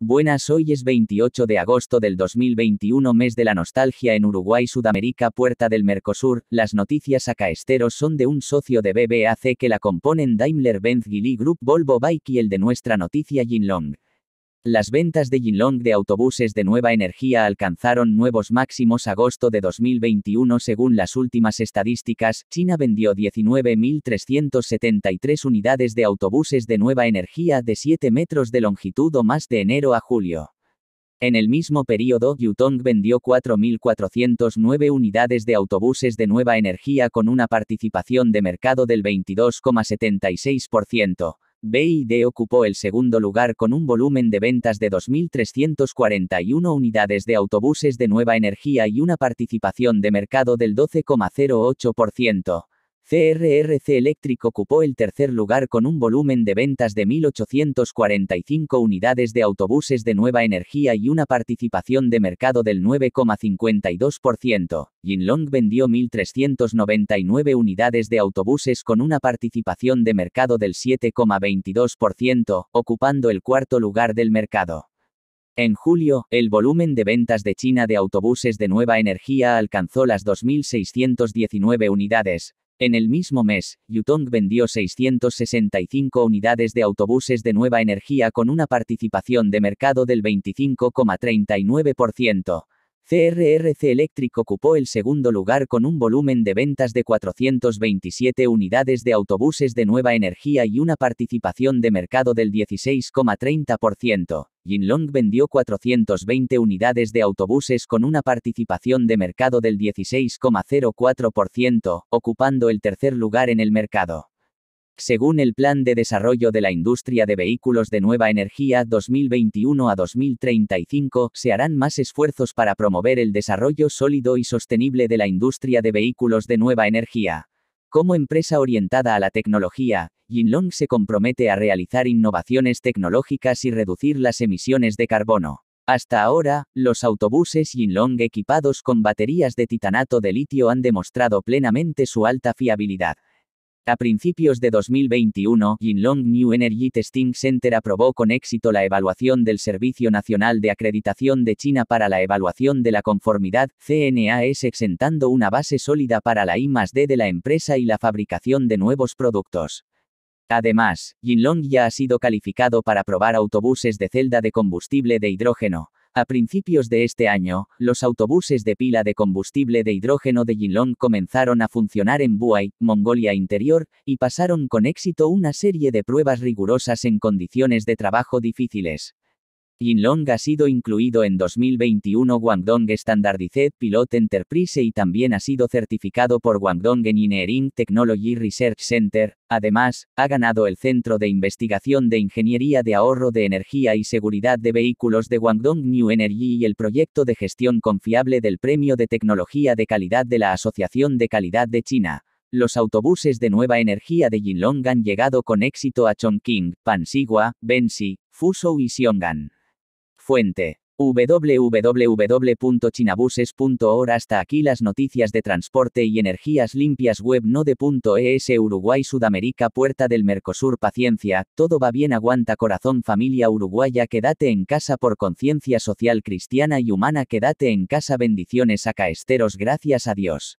Buenas, hoy es 28 de agosto del 2021, mes de la nostalgia en Uruguay, Sudamérica, puerta del Mercosur. Las noticias caesteros son de un socio de BBAC que la componen Daimler-Benz Gili Group Volvo Bike y el de nuestra noticia Jinlong. Las ventas de Yinlong de autobuses de nueva energía alcanzaron nuevos máximos agosto de 2021 según las últimas estadísticas. China vendió 19.373 unidades de autobuses de nueva energía de 7 metros de longitud o más de enero a julio. En el mismo periodo, Yutong vendió 4.409 unidades de autobuses de nueva energía con una participación de mercado del 22,76%. BID ocupó el segundo lugar con un volumen de ventas de 2.341 unidades de autobuses de nueva energía y una participación de mercado del 12,08%. CRRC Electric ocupó el tercer lugar con un volumen de ventas de 1.845 unidades de autobuses de nueva energía y una participación de mercado del 9,52%. Jinlong vendió 1.399 unidades de autobuses con una participación de mercado del 7,22%, ocupando el cuarto lugar del mercado. En julio, el volumen de ventas de China de autobuses de nueva energía alcanzó las 2.619 unidades, en el mismo mes, Yutong vendió 665 unidades de autobuses de nueva energía con una participación de mercado del 25,39%. CRRC Electric ocupó el segundo lugar con un volumen de ventas de 427 unidades de autobuses de nueva energía y una participación de mercado del 16,30%. Jinlong vendió 420 unidades de autobuses con una participación de mercado del 16,04%, ocupando el tercer lugar en el mercado. Según el Plan de Desarrollo de la Industria de Vehículos de Nueva Energía 2021 a 2035, se harán más esfuerzos para promover el desarrollo sólido y sostenible de la industria de vehículos de nueva energía. Como empresa orientada a la tecnología, Yinlong se compromete a realizar innovaciones tecnológicas y reducir las emisiones de carbono. Hasta ahora, los autobuses Yinlong equipados con baterías de titanato de litio han demostrado plenamente su alta fiabilidad. A principios de 2021, Jinlong New Energy Testing Center aprobó con éxito la evaluación del Servicio Nacional de Acreditación de China para la Evaluación de la Conformidad, CNAS, exentando una base sólida para la I+D de la empresa y la fabricación de nuevos productos. Además, Jinlong ya ha sido calificado para probar autobuses de celda de combustible de hidrógeno, a principios de este año, los autobuses de pila de combustible de hidrógeno de Yinlong comenzaron a funcionar en Buay, Mongolia Interior, y pasaron con éxito una serie de pruebas rigurosas en condiciones de trabajo difíciles. Yinlong ha sido incluido en 2021 Guangdong Standardized Pilot Enterprise y también ha sido certificado por Guangdong Engineering Technology Research Center. Además, ha ganado el Centro de Investigación de Ingeniería de Ahorro de Energía y Seguridad de Vehículos de Guangdong New Energy y el proyecto de gestión confiable del Premio de Tecnología de Calidad de la Asociación de Calidad de China. Los autobuses de nueva energía de Yinlong han llegado con éxito a Chongqing, Pansigua, Benxi, Fuzhou y Xiongan. Fuente www.chinabuses.org Hasta aquí las noticias de transporte y energías limpias web node.es Uruguay Sudamérica Puerta del Mercosur Paciencia, todo va bien aguanta corazón familia uruguaya quédate en casa por conciencia social cristiana y humana quédate en casa bendiciones caesteros gracias a Dios.